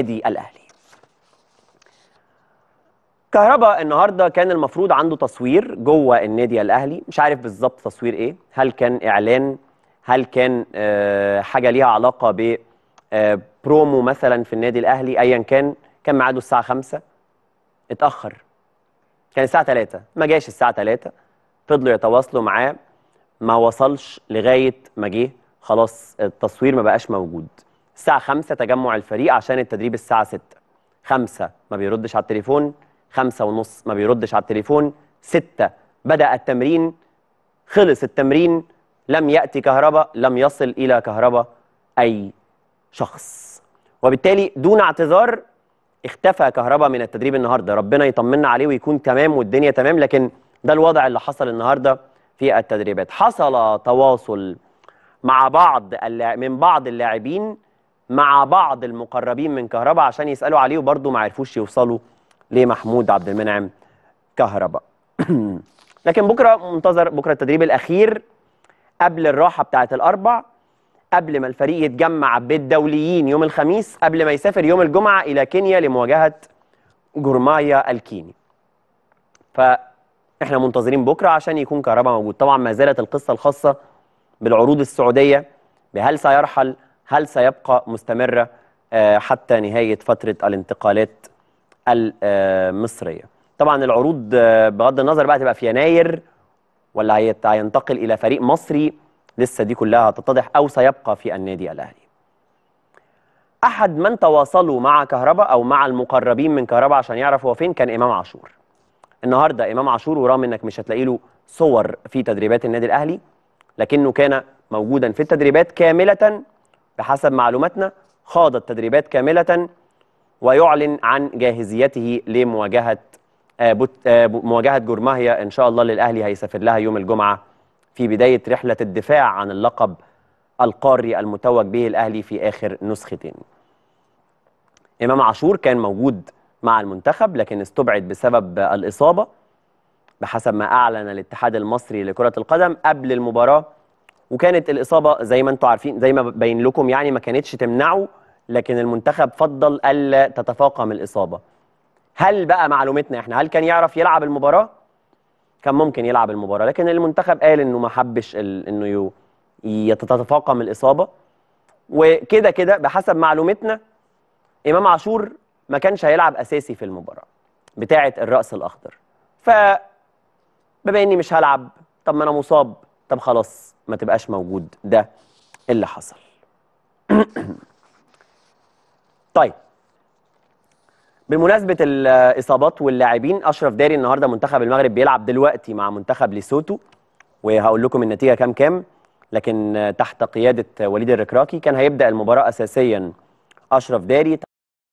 النادي الاهلي كهربا النهارده كان المفروض عنده تصوير جوه النادي الاهلي مش عارف بالظبط تصوير ايه هل كان اعلان هل كان آه، حاجه ليها علاقه ب آه، برومو مثلا في النادي الاهلي ايا كان كان ميعاده الساعه 5 اتاخر كان الساعه 3 ما جاش الساعه 3 فضلوا يتواصلوا معاه ما وصلش لغايه ما جه خلاص التصوير ما بقاش موجود الساعه 5 تجمع الفريق عشان التدريب الساعه 6 5 ما بيردش على التليفون 5 ونص ما بيردش على التليفون 6 بدا التمرين خلص التمرين لم ياتي كهرباء لم يصل الى كهرباء اي شخص وبالتالي دون اعتذار اختفى كهرباء من التدريب النهارده ربنا يطمنا عليه ويكون تمام والدنيا تمام لكن ده الوضع اللي حصل النهارده في التدريبات حصل تواصل مع بعض من بعض اللاعبين مع بعض المقربين من كهربا عشان يسالوا عليه وبرضه ما عرفوش يوصلوا لمحمود عبد المنعم كهربا لكن بكره منتظر بكره التدريب الاخير قبل الراحه بتاعه الاربع قبل ما الفريق يتجمع بالدوليين يوم الخميس قبل ما يسافر يوم الجمعه الى كينيا لمواجهه جورمايا الكيني فاحنا منتظرين بكره عشان يكون كهربا موجود طبعا ما زالت القصه الخاصه بالعروض السعوديه بهل سيرحل هل سيبقى مستمرة آه، حتى نهاية فترة الانتقالات المصرية طبعا العروض آه، بغض النظر بقى تبقى في يناير ولا هينتقل إلى فريق مصري لسه دي كلها هتتضح أو سيبقى في النادي الأهلي أحد من تواصلوا مع كهربا أو مع المقربين من كهربا عشان يعرف هو فين كان إمام عاشور النهاردة إمام عاشور ورغم إنك مش هتلاقي له صور في تدريبات النادي الأهلي لكنه كان موجودا في التدريبات كاملة بحسب معلوماتنا خاض التدريبات كاملة ويعلن عن جاهزيته لمواجهة آه، آه، مواجهة جورماهيا إن شاء الله للأهلي هيسافر لها يوم الجمعة في بداية رحلة الدفاع عن اللقب القاري المتوج به الأهلي في آخر نسختين إمام عاشور كان موجود مع المنتخب لكن استبعد بسبب الإصابة بحسب ما أعلن الاتحاد المصري لكرة القدم قبل المباراة وكانت الاصابه زي ما انتم عارفين زي ما باين لكم يعني ما كانتش تمنعه لكن المنتخب فضل الا تتفاقم الاصابه هل بقى معلومتنا احنا هل كان يعرف يلعب المباراه كان ممكن يلعب المباراه لكن المنتخب قال انه ما حبش انه يتتفاقم الاصابه وكده كده بحسب معلومتنا امام عاشور ما كانش هيلعب اساسي في المباراه بتاعه الراس الاخضر ف بما اني مش هلعب طب ما انا مصاب طب خلاص ما تبقاش موجود ده اللي حصل طيب بمناسبه الاصابات واللاعبين اشرف داري النهارده منتخب المغرب بيلعب دلوقتي مع منتخب ليسوتو وهقول لكم النتيجه كام كام لكن تحت قياده وليد الركراكي كان هيبدا المباراه اساسيا اشرف داري